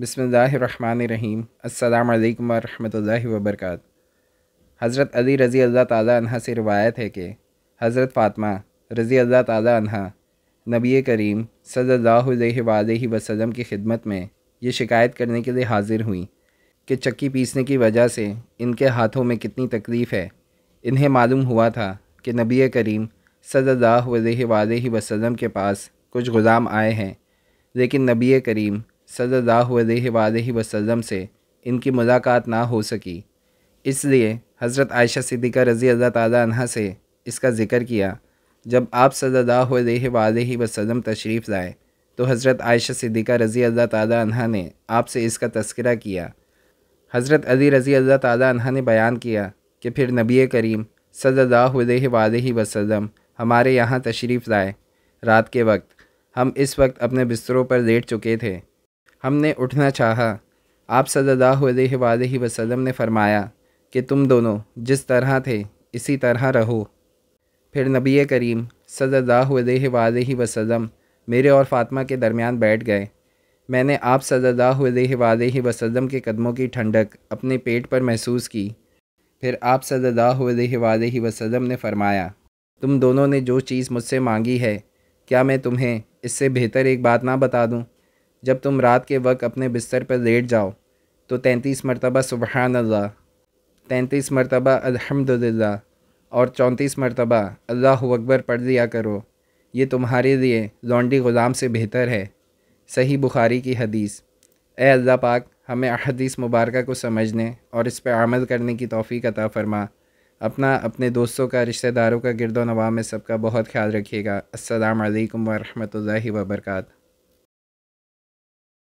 बसमीम अल्लाम वरहमल वबरक हज़रत अली रज़ी अल्लाह तह से रवायत है कि हज़रत फ़ातमा रज़ी अल्लाह तह नबी करीम सल्ला वसलम की खिदमत में ये शिकायत करने के लिए हाज़िर हुई कि चक्की पीसने की वजह से इनके हाथों में कितनी तकलीफ़ है इन्हें मालूम हुआ था कि नबी करीम सल्ला वसलम के पास कुछ ग़ुलाम आए हैं लेकिन नबी करीम सल्लल्लाहु वसल्लम से इनकी मुलाकात ना हो सकी इसलिए हज़रत आयशा सिद्दीक़ा रज़ी अल्लाह तह से इसका ज़िक्र किया जब आप सल्लल्लाहु अलैहि तशरीफ़ लाए तो हज़रत आयशा सिद्दीक़ा रज़ी अल्लाह तह ने आपसे इसका तस्करा किया हज़रत अली रज़ी अल्लाह तह ने बयान किया कि फिर नबी करीम सल्लल्लाहु अलैहि हमारे यहाँ तशरीफ़ लाए रात के वक्त हम इस वक्त अपने बिस्तरों पर लेट चुके थे हमने उठना चाहा आप सल्ला वसलम ने फ़रमाया कि तुम दोनों जिस तरह थे इसी तरह रहो फिर नबी करीम सल्ला वसलम मेरे और फ़ातिमा के दरमियान बैठ गए मैंने आप सल्ला वसलम के कदमों की ठंडक अपने पेट पर महसूस की फिर आप सल्ला वसलम ने फ़रमाया तुम दोनों ने जो चीज़ मुझसे मांगी है क्या मैं तुम्हें इससे बेहतर एक बात ना बता दूँ जब तुम रात के वक्त अपने बिस्तर पर लेट जाओ तो तैंतीस मरतबा सुबहान अल्लाह तैंतीस मरतबा अलहमदिल्ला और चौंतीस मरतबा अल्लाह अकबर पढ़ लिया करो ये तुम्हारे लिए लॉन्डी ग़ुलाम से बेहतर है सही बुखारी की हदीस ए अल्लाह पाक हमें अदीस मुबारक को समझने और इस पर अमल करने की तोफ़ी अता फ़रमा अपना अपने दोस्तों का रिश्तेदारों का गिरदो नवा में सबका बहुत ख्याल रखिएगा असलकम वरहमल वर्का